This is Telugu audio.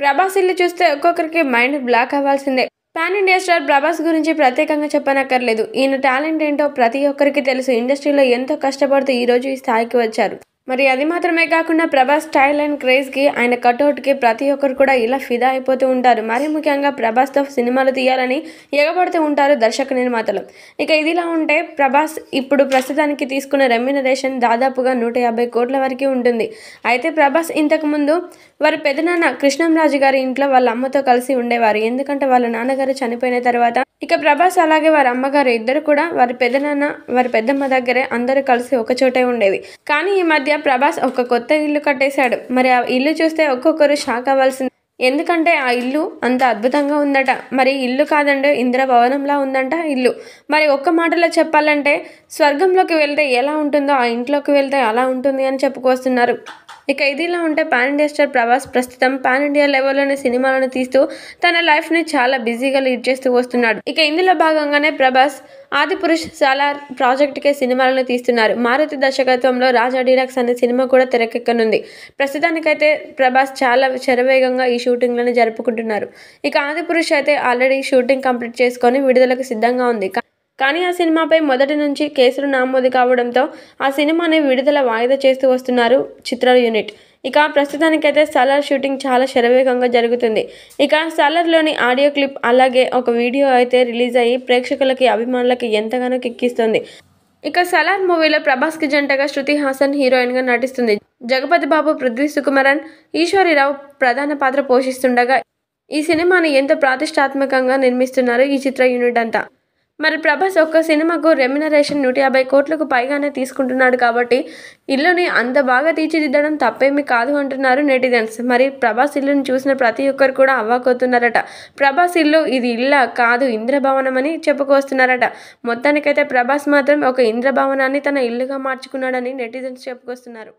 ప్రభాస్ ఇల్లు చూస్తే ఒక్కొక్కరికి మైండ్ బ్లాక్ అవ్వాల్సిందే పాన్ ఇండియా స్టార్ ప్రభాస్ గురించి ప్రత్యేకంగా చెప్పనక్కర్లేదు ఈయన టాలెంట్ ఏంటో ప్రతి ఒక్కరికి తెలుసు ఇండస్ట్రీలో ఎంతో కష్టపడుతూ రోజు ఈ స్థాయికి వచ్చారు మరి అది మాత్రమే కాకుండా ప్రభాస్ స్టైల్ అండ్ క్రేజ్కి ఆయన కట్అవుట్కి ప్రతి ఒక్కరు కూడా ఇలా ఫిదా అయిపోతూ ఉంటారు మరీ ముఖ్యంగా ప్రభాస్తో సినిమాలు తీయాలని ఎగబడుతూ ఉంటారు దర్శక నిర్మాతలు ఇక ఇదిలా ఉంటే ప్రభాస్ ఇప్పుడు ప్రస్తుతానికి తీసుకున్న రెమ్యునరేషన్ దాదాపుగా నూట యాభై కోట్ల వరకు ఉంటుంది అయితే ప్రభాస్ ఇంతకుముందు వారి పెదనాన్న కృష్ణంరాజు గారి ఇంట్లో వాళ్ళ అమ్మతో కలిసి ఉండేవారు ఎందుకంటే వాళ్ళ నాన్నగారు చనిపోయిన తర్వాత ఇక ప్రభాస్ అలాగే వారి అమ్మగారు ఇద్దరు కూడా వారి పెద్దనాన్న వారి పెద్దమ్మ దగ్గరే అందరూ కలిసి ఒకచోటే ఉండేది కానీ ఈ మధ్య ప్రభాస్ ఒక కొత్త ఇల్లు కట్టేశాడు మరి ఆ ఇల్లు చూస్తే ఒక్కొక్కరు షాక్ అవ్వాల్సింది ఎందుకంటే ఆ ఇల్లు అంత అద్భుతంగా ఉందట మరి ఇల్లు ఇంద్ర ఇంద్రభవనంలా ఉందంట ఇల్లు మరి ఒక్క మాటలో చెప్పాలంటే స్వర్గంలోకి వెళ్తే ఎలా ఉంటుందో ఆ ఇంట్లోకి వెళ్తే అలా ఉంటుంది అని చెప్పుకొస్తున్నారు ఇక ఇదిలా ఉంటే పాన్ ఇండియా స్టార్ ప్రభాస్ ప్రస్తుతం పాన్ ఇండియా లెవెల్లోని సినిమాలను తీస్తూ తన లైఫ్ని చాలా బిజీగా లీడ్ చేస్తూ వస్తున్నాడు ఇక ఇందులో భాగంగానే ప్రభాస్ ఆదిపురుష్ సాలార్ ప్రాజెక్ట్కే సినిమాలను తీస్తున్నారు మారుతి దర్శకత్వంలో రాజా డీరాక్స్ అనే సినిమా కూడా తెరకెక్కనుంది ప్రస్తుతానికైతే ప్రభాస్ చాలా శరవేగంగా ఈ షూటింగ్లను జరుపుకుంటున్నారు ఇక పురుష్ అయితే ఆల్రెడీ షూటింగ్ కంప్లీట్ చేసుకొని విడుదలకు సిద్ధంగా ఉంది కానీ ఆ సినిమాపై మొదటి నుంచి కేసులు నమోదు కావడంతో ఆ సినిమాని విడుదల వాయిదా చేస్తూ వస్తున్నారు చిత్ర యూనిట్ ఇక ప్రస్తుతానికైతే సలర్ షూటింగ్ చాలా శరవేగంగా జరుగుతుంది ఇక సలర్లోని ఆడియో క్లిప్ అలాగే ఒక వీడియో అయితే రిలీజ్ అయ్యి ప్రేక్షకులకి అభిమానులకి ఎంతగానో కిక్కిస్తుంది ఇక సలార్ మూవీలో ప్రభాస్కి జంటగా శృతి హాసన్ హీరోయిన్గా నటిస్తుంది జగపతి బాబు పృథ్వీ సుకుమరన్ ఈశ్వరిరావు ప్రధాన పాత్ర పోషిస్తుండగా ఈ సినిమాని ఎంత ప్రతిష్టాత్మకంగా నిర్మిస్తున్నారు ఈ చిత్ర యూనిట్ అంతా మరి ప్రభాస్ ఒక్క సినిమాకు రెమ్యునరేషన్ నూట యాభై కోట్లకు పైగానే తీసుకుంటున్నాడు కాబట్టి ఇల్లుని అంత బాగా తీర్చిదిద్దడం తప్పేమీ కాదు అంటున్నారు నెటిజన్స్ మరి ప్రభాస్ ఇల్లుని చూసిన ప్రతి ఒక్కరు కూడా అవ్వకొతున్నారట ప్రభాస్ ఇల్లు ఇది ఇల్లా కాదు ఇంద్రభవనం అని చెప్పుకొస్తున్నారట మొత్తానికైతే ప్రభాస్ మాత్రం ఒక ఇంద్రభవనాన్ని తన ఇల్లుగా మార్చుకున్నాడని నెటిజన్స్ చెప్పుకొస్తున్నారు